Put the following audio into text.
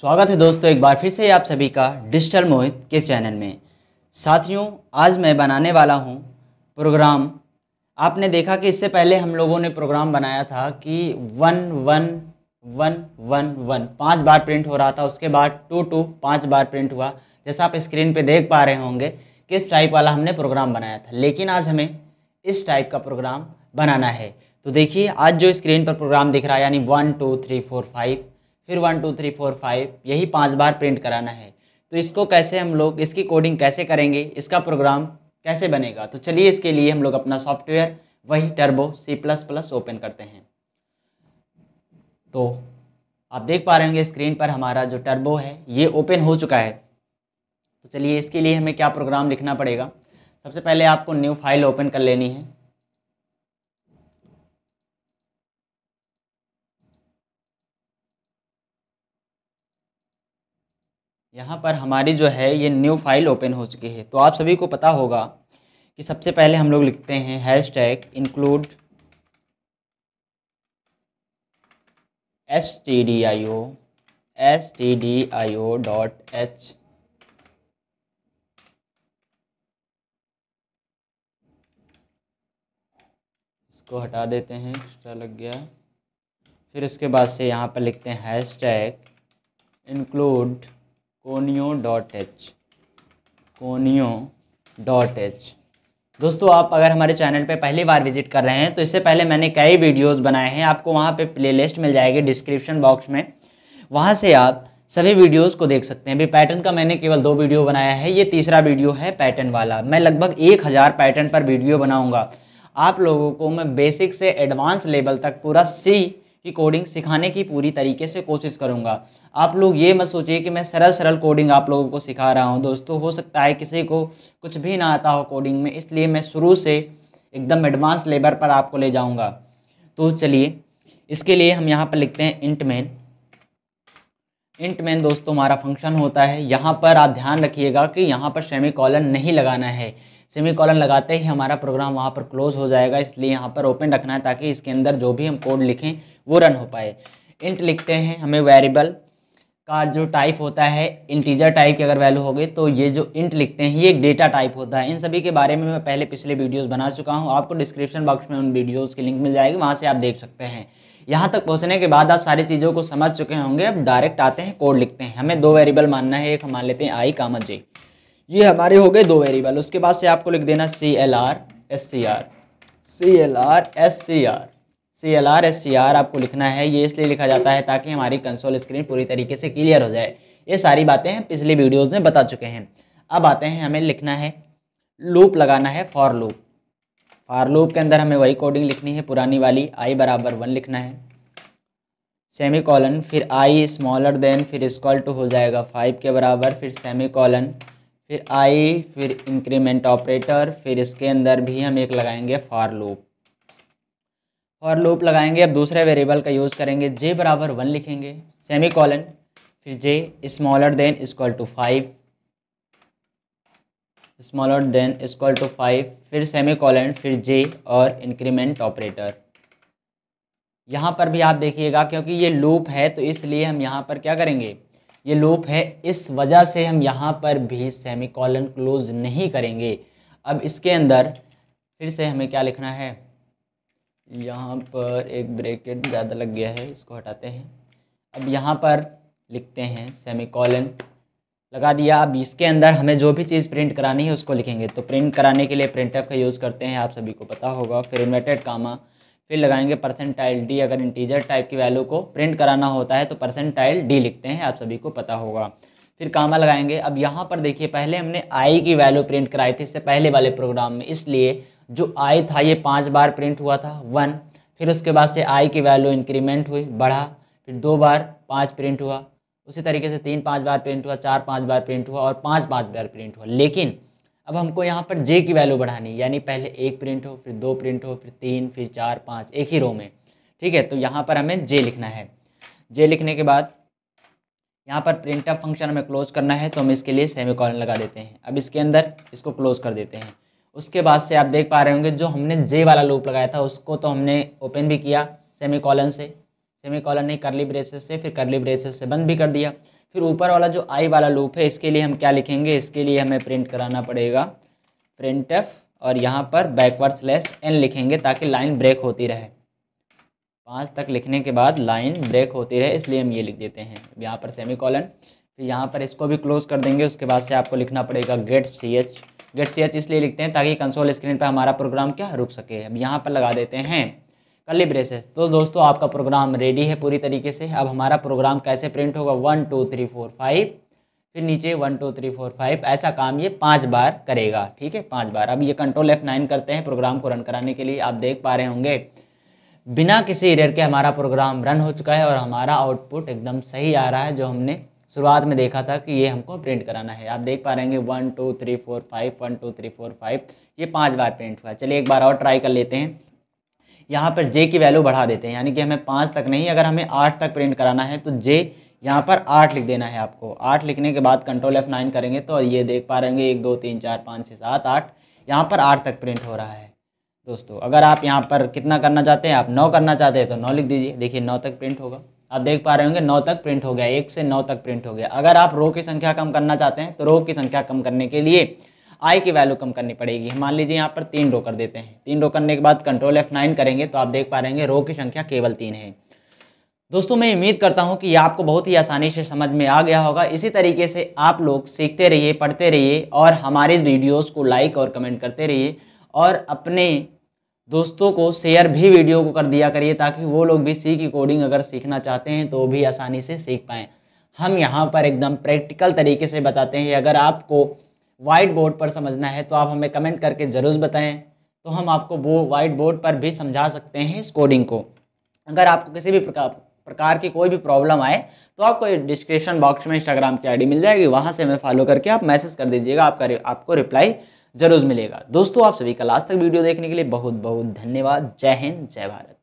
स्वागत है दोस्तों एक बार फिर से आप सभी का डिजिटल मोहित के चैनल में साथियों आज मैं बनाने वाला हूं प्रोग्राम आपने देखा कि इससे पहले हम लोगों ने प्रोग्राम बनाया था कि one one one one one पाँच बार प्रिंट हो रहा था उसके बाद टू टू पाँच बार प्रिंट हुआ जैसा आप स्क्रीन पे देख पा रहे होंगे किस टाइप वाला हमने प्रोग्राम बनाया था लेकिन आज हमें इस टाइप का प्रोग्राम बनाना है तो देखिए आज जो स्क्रीन पर प्रोग्राम दिख रहा है यानी one two three four five फिर one two three four five यही पाँच बार प्रिंट कराना है तो इसको कैसे हम लोग इसकी कोडिंग कैसे करेंगे इसका प्रोग्राम कैसे बनेगा तो चलिए इसके लिए हम लोग अपना सॉफ्टवेयर वही Turbo C plus plus open करते हैं तो आप देख पा रहे होंगे स्क्रीन पर हमारा जो टर्बो है ये ओपन हो चुका है तो चलिए इसके लिए हमें क्या प्रोग्राम लिखना पड़ेगा सबसे पहले आपको न्यू फाइल ओपन कर लेनी है यहाँ पर हमारी जो है ये न्यू फाइल ओपन हो चुकी है तो आप सभी को पता होगा कि सबसे पहले हम लोग लिखते हैं hash tag include S T D I O S T D I O dot H इसको हटा देते हैं एक्स्ट्रा लग गया फिर इसके बाद से यहाँ पर लिखते हैं hash tag include conio dot H conio dot H दोस्तों आप अगर हमारे चैनल पे पहली बार विजिट कर रहे हैं तो इससे पहले मैंने कई वीडियोस बनाए हैं आपको वहाँ पे प्लेलिस्ट मिल जाएगी डिस्क्रिप्शन बॉक्स में वहाँ से आप सभी वीडियोस को देख सकते हैं अभी पैटर्न का मैंने केवल दो वीडियो बनाया है ये तीसरा वीडियो है पैटर्न वाला मैं लगभग एक हज़ार पैटर्न पर वीडियो बनाऊँगा आप लोगों को मैं बेसिक से एडवांस लेवल तक पूरा सी की कोडिंग सिखाने की पूरी तरीके से कोशिश करूँगा आप लोग ये मत सोचिए कि मैं सरल सरल कोडिंग आप लोगों को सिखा रहा हूँ दोस्तों हो सकता है किसी को कुछ भी ना आता हो कोडिंग में इसलिए मैं शुरू से एकदम एडवांस लेबर पर आपको ले जाऊँगा तो चलिए इसके लिए हम यहाँ पर लिखते हैं इंट मेन इंट मेन दोस्तों हमारा फंक्शन होता है यहाँ पर आप ध्यान रखिएगा कि यहाँ पर सेमी कॉलन नहीं लगाना है सेमी कॉलन लगाते ही हमारा प्रोग्राम वहाँ पर क्लोज हो जाएगा इसलिए यहाँ पर ओपन रखना है ताकि इसके अंदर जो भी हम कोड लिखें वो रन हो पाए इंट लिखते हैं हमें वेरिएबल का जो टाइप होता है इंटीजर टाइप की अगर वैल्यू होगी तो ये जो इंट लिखते हैं ये एक डेटा टाइप होता है इन सभी के बारे में मैं पहले पिछले वीडियोस बना चुका हूँ आपको डिस्क्रिप्शन बॉक्स में उन वीडियोस की लिंक मिल जाएगी वहाँ से आप देख सकते हैं यहाँ तक पहुँचने के बाद आप सारी चीज़ों को समझ चुके होंगे अब डायरेक्ट आते हैं कोड लिखते हैं हमें दो वेरिएबल मानना है एक हम मान लेते हैं आई कामत जी ये हमारे हो गए दो वेरिएबल उसके बाद से आपको लिख देना C L R S C R C L R S C R C L R S C R आपको लिखना है ये इसलिए लिखा जाता है ताकि हमारी कंसोल स्क्रीन पूरी तरीके से क्लियर हो जाए ये सारी बातें हम पिछली वीडियोज़ में बता चुके हैं अब आते हैं हमें लिखना है लूप लगाना है फॉर लूप फॉर लूप के अंदर हमें वही कोडिंग लिखनी है पुरानी वाली आई बराबर वन लिखना है सेमी कॉलन फिर आई स्मॉलर देन फिर इसकॉल टू हो जाएगा फाइव के बराबर फिर सेमी कॉलन फिर आई फिर इंक्रीमेंट ऑपरेटर फिर इसके अंदर भी हम एक लगाएंगे फॉर लूप फॉर लूप लगाएंगे अब दूसरे वेरिएबल का यूज़ करेंगे जे बराबर वन लिखेंगे सेमी कॉलन फिर J smaller than equal to five smaller than equal to five फिर सेमी कॉलन फिर जे और इंक्रीमेंट ऑपरेटर यहाँ पर भी आप देखिएगा क्योंकि ये लूप है तो इसलिए हम यहाँ पर क्या करेंगे ये लूप है इस वजह से हम यहाँ पर भी सेमी कॉलन क्लोज नहीं करेंगे अब इसके अंदर फिर से हमें क्या लिखना है यहाँ पर एक ब्रेकेट ज़्यादा लग गया है इसको हटाते हैं अब यहाँ पर लिखते हैं सेमी कॉलन लगा दिया अब इसके अंदर हमें जो भी चीज़ प्रिंट करानी है उसको लिखेंगे तो प्रिंट कराने के लिए प्रिंटअप का यूज़ करते हैं आप सभी को पता होगा फिर इन्वर्टेड कामा फिर लगाएंगे परसेंटाइल डी अगर इंटीजर टाइप की वैल्यू को प्रिंट कराना होता है तो परसेंटाइल डी लिखते हैं आप सभी को पता होगा फिर कामा लगाएंगे अब यहाँ पर देखिए पहले हमने आई की वैल्यू प्रिंट कराई थी इससे पहले वाले प्रोग्राम में इसलिए जो आई था ये पाँच बार प्रिंट हुआ था वन फिर उसके बाद से आई की वैल्यू इंक्रीमेंट हुई बढ़ा फिर दो बार पाँच प्रिंट हुआ उसी तरीके से तीन पाँच बार प्रिंट हुआ चार पाँच बार प्रिंट हुआ और पाँच पाँच बार प्रिंट हुआ लेकिन अब हमको यहाँ पर जे की वैल्यू बढ़ानी यानी पहले एक प्रिंट हो फिर दो प्रिंट हो फिर तीन फिर चार पाँच एक ही रो में ठीक है तो यहाँ पर हमें जे लिखना है जे लिखने के बाद यहाँ पर प्रिंट अप फंक्शन हमें क्लोज करना है तो हम इसके लिए सेमी कॉलन लगा देते हैं अब इसके अंदर इसको क्लोज कर देते हैं उसके बाद से आप देख पा रहे होंगे जो हमने जे वाला लूप लगाया था उसको तो हमने ओपन भी किया सेमी कॉलन से सेमी कॉलन नहीं करली ब्रेसेस से फिर करली ब्रेसेस से बंद भी कर दिया फिर ऊपर वाला जो आई वाला लूप है इसके लिए हम क्या लिखेंगे इसके लिए हमें प्रिंट कराना पड़ेगा प्रिंट एफ और यहाँ पर बैकवर्ड स्लैश एन लिखेंगे ताकि लाइन ब्रेक होती रहे पाँच तक लिखने के बाद लाइन ब्रेक होती रहे इसलिए हम ये लिख देते हैं यहाँ पर सेमी कॉलन फिर यहाँ पर इसको भी क्लोज कर देंगे उसके बाद से आपको लिखना पड़ेगा get C H get C H इसलिए लिखते हैं ताकि कंसोल स्क्रीन पर हमारा प्रोग्राम क्या रुक सके अब यहाँ पर लगा देते हैं कल ब्रेसेस तो दोस्तों आपका प्रोग्राम रेडी है पूरी तरीके से अब हमारा प्रोग्राम कैसे प्रिंट होगा one two three four five फिर नीचे one two three four five ऐसा काम ये पाँच बार करेगा ठीक है पाँच बार अब ये कंट्रोल एफ नाइन करते हैं प्रोग्राम को रन कराने के लिए आप देख पा रहे होंगे बिना किसी एरर के हमारा प्रोग्राम रन हो चुका है और हमारा आउटपुट एकदम सही आ रहा है जो हमने शुरुआत में देखा था कि ये हमको प्रिंट कराना है आप देख पा रहे होंगे one two three four five one two three four five ये पाँच बार प्रिंट हुआ चलिए एक बार और ट्राई कर लेते हैं यहाँ पर जे की वैल्यू बढ़ा देते हैं यानी कि हमें पाँच तक नहीं अगर हमें आठ तक प्रिंट कराना है तो जे यहाँ पर आठ लिख देना है आपको आठ लिखने के बाद कंट्रोल एफ नाइन करेंगे तो ये देख पा रहेंगे एक दो तीन चार पाँच छः सात आठ यहाँ पर आठ तक प्रिंट हो रहा है दोस्तों अगर आप यहाँ पर कितना करना चाहते हैं आप नौ करना चाहते हैं तो नौ लिख दीजिए देखिए नौ तक प्रिंट होगा आप देख पा रहे होंगे नौ तक प्रिंट हो गया एक से नौ तक प्रिंट हो गया अगर आप रो की संख्या कम करना चाहते हैं तो रो की संख्या कम करने के लिए आई की वैल्यू कम करनी पड़ेगी मान लीजिए यहाँ पर तीन रो कर देते हैं तीन रो करने के बाद कंट्रोल एफ नाइन करेंगे तो आप देख पा रहेंगे रो की संख्या केवल तीन है दोस्तों मैं उम्मीद करता हूँ कि ये आपको बहुत ही आसानी से समझ में आ गया होगा इसी तरीके से आप लोग सीखते रहिए पढ़ते रहिए और हमारे वीडियोस को लाइक और कमेंट करते रहिए और अपने दोस्तों को शेयर भी वीडियो को कर दिया करिए ताकि वो लोग भी सी की कोडिंग अगर सीखना चाहते हैं तो भी आसानी से सीख पाएँ हम यहाँ पर एकदम प्रैक्टिकल तरीके से बताते हैं अगर आपको वाइट बोर्ड पर समझना है तो आप हमें कमेंट करके ज़रूर बताएं तो हम आपको वो वाइट बोर्ड पर भी समझा सकते हैं इस कोडिंग को अगर आपको किसी भी प्रकार प्रकार की कोई भी प्रॉब्लम आए तो आपको डिस्क्रिप्शन बॉक्स में इंस्टाग्राम की आईडी मिल जाएगी वहाँ से हमें फॉलो करके आप मैसेज कर दीजिएगा आपका आपको रिप्लाई जरूर मिलेगा दोस्तों आप सभी का लास्ट तक वीडियो देखने के लिए बहुत बहुत धन्यवाद जय हिंद जय भारत